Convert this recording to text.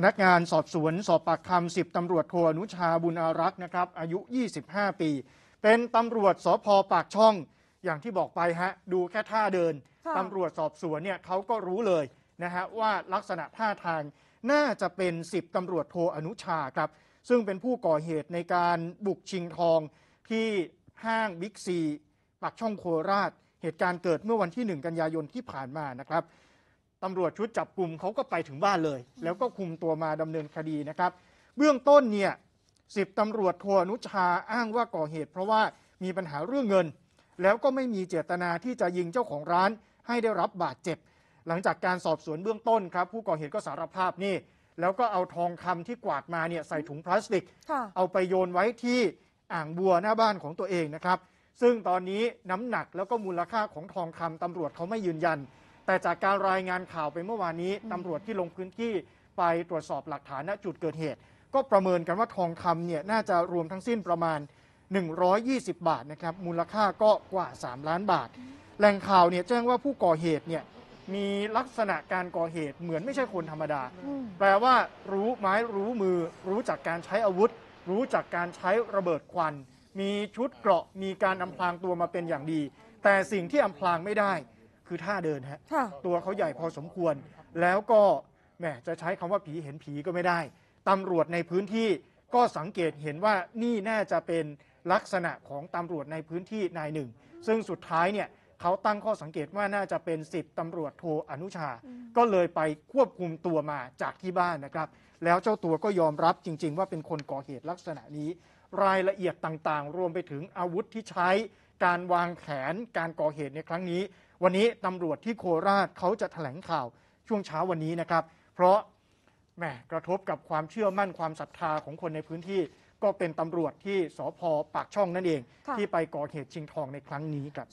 พนักงานสอบสวนสอบปากคำสิบตำรวจโทอนุชาบุญอารักษ์นะครับ อายุ 25 ปี เป็นตำรวจสพปากช่องอย่างที่บอกไปฮะ ดูแค่ท่าเดิน ตำรวจสอบสวนเนี่ยเขาก็รู้เลยนะฮะว่าลักษณะท่าทางน่าจะเป็นสิบตำรวจโทอนุชาครับ ซึ่งเป็นผู้ก่อเหตุในการบุกชิงทองที่ห้างบิ๊กซีปาก ช่องโคราช เหตุการณ์เกิดเมื่อวันที่ 1 กันยายนที่ผ่านมานะครับตำรวจชุดจับกลุ่มเขาก็ไปถึงบ้านเลย แล้วก็คุมตัวมาดำเนินคดีนะครับเบื้องต้นเนี่ยสิบตำรวจโทนุชาอ้างว่าก่อเหตุเพราะว่ามีปัญหาเรื่องเงินแล้วก็ไม่มีเจตนาที่จะยิงเจ้าของร้านให้ได้รับบาดเจ็บ หลังจากการสอบสวนเบื้องต้นครับ ผู้ก่อเหตุก็สารภาพนี่ แล้วก็เอาทองคำที่กวาดมาเนี่ยใส่ถุงพลาสติกเอาไปโยนไว้ที่อ่างบัวหน้าบ้านของตัวเองนะครับซึ่งตอนนี้น้ำหนักแล้วก็มูลค่าของทองคำตำรวจเขาไม่ยืนยันแต่จากการรายงานข่าวไปเมื่อวานนี้ ตำรวจที่ลงพื้นที่ไปตรวจสอบหลักฐานณจุดเกิดเหตุ ก็ประเมินกันว่าทองคำเนี่ยน่าจะรวมทั้งสิ้นประมาณ 120 บาทนะครับมูลค่าก็กว่า 3 ล้านบาท แหล่งข่าวเนี่ยแจ้งว่าผู้ก่อเหตุเนี่ยมีลักษณะการก่อเหตุเหมือนไม่ใช่คนธรรมดา แปลว่ารู้ไม้รู้มือ รู้จักการใช้อาวุธรู้จักการใช้ระเบิดควัน มีชุดเกราะมีการอำพรางตัวมาเป็นอย่างดี แต่สิ่งที่อำพรางไม่ได้คือท่าเดินฮะ ตัวเขาใหญ่พอสมควร แล้วก็แหมจะใช้คำว่าผีเห็นผีก็ไม่ได้ตำรวจในพื้นที่ ก็สังเกตเห็นว่านี่น่าจะเป็นลักษณะของตำรวจในพื้นที่นายหนึ่ง ซึ่งสุดท้ายเนี่ยเขาตั้งข้อสังเกตว่าน่าจะเป็นสิบตำรวจโทอนุชา ก็เลยไปควบคุมตัวมาจากที่บ้านนะครับ แล้วเจ้าตัวก็ยอมรับจริง ๆ ว่าเป็นคนก่อเหตุลักษณะนี้ รายละเอียดต่างๆรวมไปถึงอาวุธที่ใช้ การวางแผนการก่อเหตุในครั้งนี้วันนี้ตำรวจที่โคราชเขาจะถแถลงข่าวช่วงเช้าวันนี้นะครับ เพราะแหมกระทบกับความเชื่อมั่นความศรัทธาของคนในพื้นที่ ก็เป็นตำรวจที่สพปากช่องนั่นเอง ที่ไปก่อเหตุชิงทองในครั้งนี้ครับ